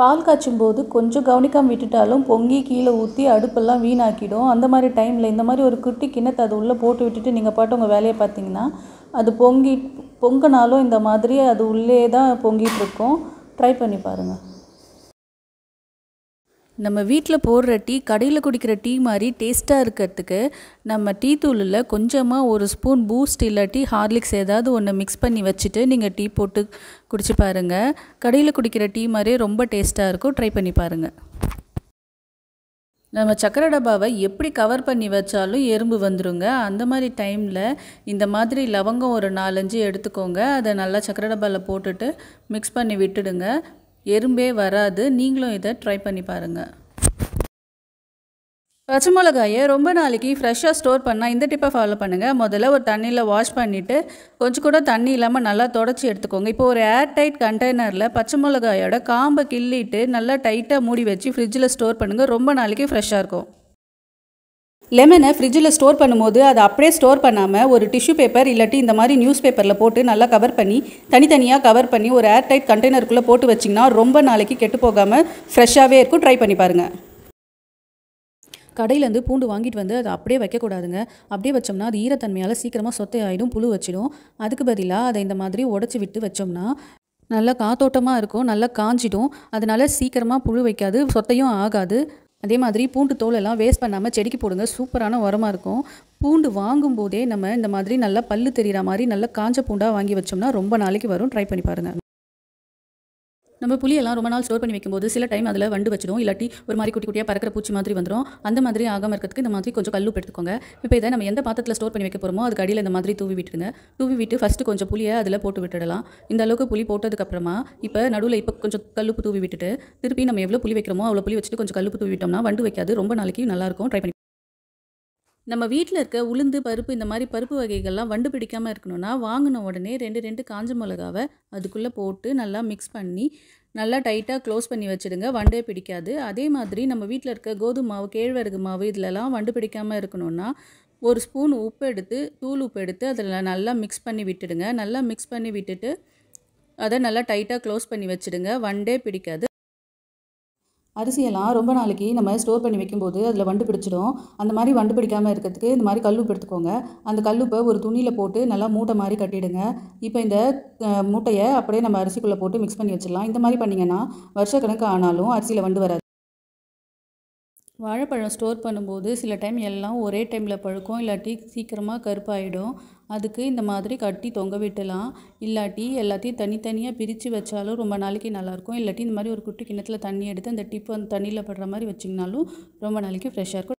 பால் காய்ச்சும் போது கொஞ்சம் கவனிக்காமல் விட்டுட்டாலும் பொங்கி கீழே ஊற்றி அடுப்பெல்லாம் வீணாக்கிடும் அந்த மாதிரி டைமில் இந்த மாதிரி ஒரு குட்டி கிண்ணத்தை அது உள்ளே போட்டு விட்டுட்டு நீங்கள் பாட்டு உங்கள் வேலையை பார்த்தீங்கன்னா அது பொங்கி பொங்கினாலும் இந்த மாதிரி அது உள்ளே தான் பொங்கிட்டு இருக்கும் ட்ரை பண்ணி பாருங்கள் நம்ம வீட்டில் போடுற டீ கடையில் குடிக்கிற டீ மாதிரி டேஸ்ட்டாக இருக்கிறதுக்கு நம்ம டீ தூளில் கொஞ்சமாக ஒரு ஸ்பூன் பூஸ்ட் இல்லாட்டி ஹார்லிக்ஸ் ஏதாவது ஒன்று மிக்ஸ் பண்ணி வச்சுட்டு நீங்கள் டீ போட்டு குடிச்சு பாருங்கள் கடையில் குடிக்கிற டீ மாதிரி ரொம்ப டேஸ்ட்டாக இருக்கும் ட்ரை பண்ணி பாருங்கள் நம்ம சக்கரை டப்பாவை எப்படி கவர் பண்ணி வச்சாலும் எறும்பு வந்துருங்க அந்த மாதிரி டைமில் இந்த மாதிரி லவங்கம் ஒரு நாலஞ்சு எடுத்துக்கோங்க அதை நல்லா சக்கரை டப்பாவில் போட்டுட்டு மிக்ஸ் பண்ணி விட்டுடுங்க எறும்பே வராது நீங்களும் இதை ட்ரை பண்ணி பாருங்கள் பச்சை மிளகாயை ரொம்ப நாளைக்கு ஃப்ரெஷ்ஷாக ஸ்டோர் பண்ணால் இந்த டிப்பை ஃபாலோ பண்ணுங்கள் முதல்ல ஒரு தண்ணியில் வாஷ் பண்ணிவிட்டு கொஞ்சம் கூட தண்ணி இல்லாமல் நல்லா தொடச்சி எடுத்துக்கோங்க இப்போ ஒரு ஏர் டைட் கண்டெய்னரில் பச்சை மிளகாயோட காம்பை கிள்ளிட்டு நல்லா டைட்டாக மூடி வச்சு ஃப்ரிட்ஜில் ஸ்டோர் பண்ணுங்கள் ரொம்ப நாளைக்கு ஃப்ரெஷ்ஷாக இருக்கும் லெமனை ஃப்ரிட்ஜில் ஸ்டோர் பண்ணும்போது அதை அப்படியே ஸ்டோர் பண்ணாமல் ஒரு டிஷ்யூ பேப்பர் இல்லாட்டி இந்த மாதிரி நியூஸ் பேப்பரில் போட்டு நல்லா கவர் பண்ணி தனித்தனியாக கவர் பண்ணி ஒரு ஏர் டைட் கண்டெய்னருக்குள்ளே போட்டு வச்சிங்கன்னா ரொம்ப நாளைக்கு கெட்டு போகாமல் ஃப்ரெஷ்ஷாகவே இருக்கும் ட்ரை பண்ணி பாருங்கள் கடையிலேருந்து பூண்டு வாங்கிட்டு வந்து அதை அப்படியே வைக்கக்கூடாதுங்க அப்படியே வச்சோம்னா அது ஈரத்தன்மையால் சீக்கிரமாக சொத்தை ஆகிடும் புழு வச்சிடும் அதுக்கு பதிலாக அதை இந்த மாதிரி உடச்சி விட்டு வச்சோம்னா நல்லா காத்தோட்டமாக இருக்கும் நல்லா காஞ்சிடும் அதனால் சீக்கிரமாக புழு வைக்காது சொத்தையும் ஆகாது அதே மாதிரி பூண்டு தோலெல்லாம் வேஸ்ட் பண்ணாமல் செடிக்கு போடுங்க சூப்பரான உரமாக இருக்கும் பூண்டு வாங்கும்போதே நம்ம இந்த மாதிரி நல்லா பல்லு தெரியுற மாதிரி நல்லா காஞ்ச பூண்டாக வாங்கி வச்சோம்னா ரொம்ப நாளைக்கு வரும் ட்ரை பண்ணி பாருங்கள் நம்ம புளியெல்லாம் ரொம்ப நாள் ஸ்டோர் பண்ணி வைக்கும்போது சில டைம் அதில் வண்டு வச்சிடும் இல்லாட்டி ஒரு மாதிரி குட்டி குட்டியாக பறக்கிற பூச்சி மாதிரி வந்துடும் அந்த மாதிரி ஆகாமல் இருக்கிறதுக்கு இந்த மாதிரி கொஞ்சம் கல்லு எடுத்துக்கோங்க இப்போ இதை நம்ம எந்த பாத்திரத்தில் ஸ்டோர் பண்ணி வைக்க போகிறோமோ அதுக்கு அடியில் இந்த மாதிரி தூவி விட்டுருங்க தூவி விட்டு ஃபஸ்ட்டு கொஞ்சம் புளியை அதில் போட்டு விட்டுடலாம் இந்த அளவுக்கு புளி போட்டதுக்கப்புறமா இப்போ நடுவில் இப்போ கொஞ்சம் கல்லுப்பு தூவி விட்டுட்டு திருப்பி நம்ம எவ்வளோ புளி வைக்கிறோமோ அவ்வளோ புளி வச்சுட்டு கொஞ்சம் கல்லுப்பு தூவி விட்டோம்னா வண்டு வைக்காது ரொம்ப நாளைக்கு நல்லாயிருக்கும் ட்ரை பண்ணி நம்ம வீட்டில் இருக்க உளுந்து பருப்பு இந்த மாதிரி பருப்பு வகைகள்லாம் வண்டு பிடிக்காமல் இருக்கணும்னா வாங்கின உடனே ரெண்டு ரெண்டு காஞ்ச மிளகாவை அதுக்குள்ளே போட்டு நல்லா மிக்ஸ் பண்ணி நல்லா டைட்டாக க்ளோஸ் பண்ணி வச்சுடுங்க வண்டே பிடிக்காது அதே மாதிரி நம்ம வீட்டில் இருக்க கோதுமை மாவு கேழ்வரகு மாவு இதிலலாம் வண்டு பிடிக்காமல் இருக்கணும்னா ஒரு ஸ்பூன் உப்பு எடுத்து தூள் உப்பு எடுத்து அதில் நல்லா மிக்ஸ் பண்ணி விட்டுடுங்க நல்லா மிக்ஸ் பண்ணி விட்டுட்டு அதை நல்லா டைட்டாக க்ளோஸ் பண்ணி வச்சுடுங்க வண்டே பிடிக்காது அரிசியெல்லாம் ரொம்ப நாளைக்கு நம்ம ஸ்டோர் பண்ணி வைக்கும்போது அதில் வண்டு பிடிச்சிடும் அந்த மாதிரி வண்டு பிடிக்காமல் இருக்கிறதுக்கு இந்த மாதிரி கல்லுப்பு எடுத்துக்கோங்க அந்த கல்லுப்பை ஒரு துணியில் போட்டு நல்லா மூட்டை மாதிரி கட்டிடுங்க இப்போ இந்த மூட்டையை அப்படியே நம்ம அரிசிக்குள்ளே போட்டு மிக்ஸ் பண்ணி வச்சிடலாம் இந்த மாதிரி பண்ணிங்கன்னா வருஷக்கணக்கு ஆனாலும் அரிசியில் வண்டு வராது வாழைப்பழம் ஸ்டோர் பண்ணும்போது சில டைம் எல்லாம் ஒரே டைமில் பழுக்கும் இல்லாட்டி சீக்கிரமாக கருப்பாயிடும் அதுக்கு இந்த மாதிரி கட்டி தொங்க விட்டலாம் இல்லாட்டி எல்லாத்தையும் தனித்தனியாக பிரித்து வச்சாலும் ரொம்ப நாளைக்கு நல்லாயிருக்கும் இல்லாட்டி இந்த மாதிரி ஒரு குட்டி கிணத்துல தண்ணி எடுத்து அந்த டிப்பு அந்த தண்ணியில் படுற மாதிரி வச்சிங்கனாலும் ரொம்ப நாளைக்கு ஃப்ரெஷ்ஷாக இருக்கும்